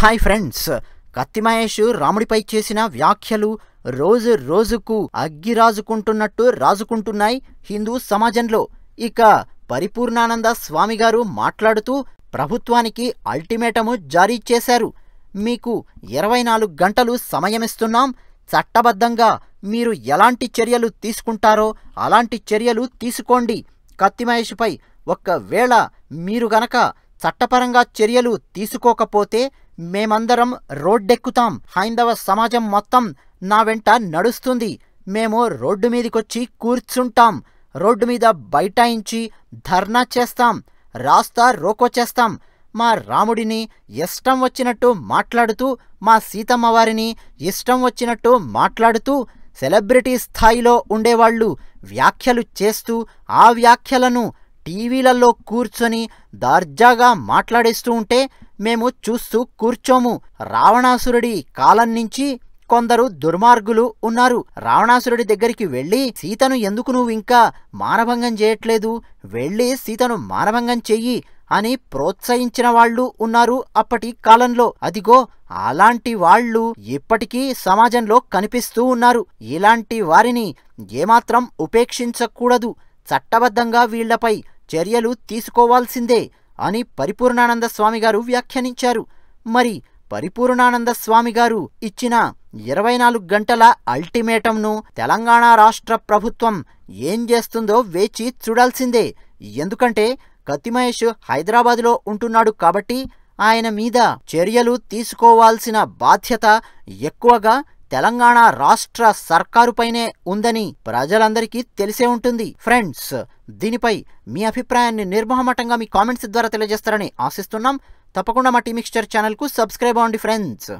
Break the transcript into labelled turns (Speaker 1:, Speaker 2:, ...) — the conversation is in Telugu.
Speaker 1: హాయ్ ఫ్రెండ్స్ కత్తిమహేష్ రాముడిపై చేసిన వ్యాఖ్యలు రోజు రోజుకు అగ్గి రాజుకుంటున్నట్టు రాజుకుంటున్నాయి హిందూ సమాజంలో ఇక పరిపూర్ణానంద స్వామి గారు మాట్లాడుతూ ప్రభుత్వానికి అల్టిమేటము జారీ చేశారు మీకు ఇరవై నాలుగు గంటలు సమయమిస్తున్నాం చట్టబద్ధంగా మీరు ఎలాంటి చర్యలు తీసుకుంటారో అలాంటి చర్యలు తీసుకోండి కత్తి ఒక్కవేళ ఒకవేళ మీరు గనక చట్టపరంగా చర్యలు తీసుకోకపోతే మేమందరం రోడ్డెక్కుతాం హైందవ సమాజం మొత్తం నా వెంట నడుస్తుంది మేము రోడ్డు మీదకొచ్చి కూర్చుంటాం రోడ్డు మీద బైఠాయించి ధర్నా చేస్తాం రాస్తా రోకో చేస్తాం మా రాముడిని ఇష్టం వచ్చినట్టు మాట్లాడుతూ మా సీతమ్మవారిని ఇష్టం వచ్చినట్టు మాట్లాడుతూ సెలబ్రిటీ స్థాయిలో ఉండేవాళ్ళు వ్యాఖ్యలు చేస్తూ ఆ వ్యాఖ్యలను టీవీలలో కూర్చొని దార్జాగా మాట్లాడేస్తూ ఉంటే మేము చూస్తూ కూర్చోము రావణాసురుడి కాలం నుంచి కొందరు దుర్మార్గులు ఉన్నారు రావణాసురుడి దగ్గరికి వెళ్ళి సీతను ఎందుకు నువ్వు ఇంకా మానభంగం చేయట్లేదు వెళ్ళి సీతను మానభంగం చెయ్యి అని ప్రోత్సహించిన వాళ్ళు ఉన్నారు అప్పటి కాలంలో అదిగో అలాంటి వాళ్ళు ఇప్పటికీ సమాజంలో కనిపిస్తూ ఉన్నారు ఇలాంటి వారిని ఏమాత్రం ఉపేక్షించకూడదు చట్టబద్ధంగా వీళ్లపై చర్యలు తీసుకోవాల్సిందే అని పరిపూర్ణానంద స్వామిగారు వ్యాఖ్యానించారు మరి పరిపూర్ణానంద స్వామిగారు ఇచ్చిన ఇరవై నాలుగు గంటల అల్టిమేటంను తెలంగాణ రాష్ట్ర ప్రభుత్వం ఏం చేస్తుందో వేచి చూడాల్సిందే ఎందుకంటే కతిమహేష్ హైదరాబాదులో ఉంటున్నాడు కాబట్టి ఆయన మీద చర్యలు తీసుకోవాల్సిన బాధ్యత ఎక్కువగా తెలంగాణ రాష్ట్ర సర్కారుపైనే ఉందని ప్రజలందరికీ తెలిసే ఉంటుంది ఫ్రెండ్స్ దీనిపై మీ అభిప్రాయాన్ని నిర్మహమటంగా మీ కామెంట్స్ ద్వారా తెలియజేస్తారని ఆశిస్తున్నాం తప్పకుండా మా టీమిక్స్చర్ ఛానల్కు సబ్స్క్రైబ్ అవ్వండి ఫ్రెండ్స్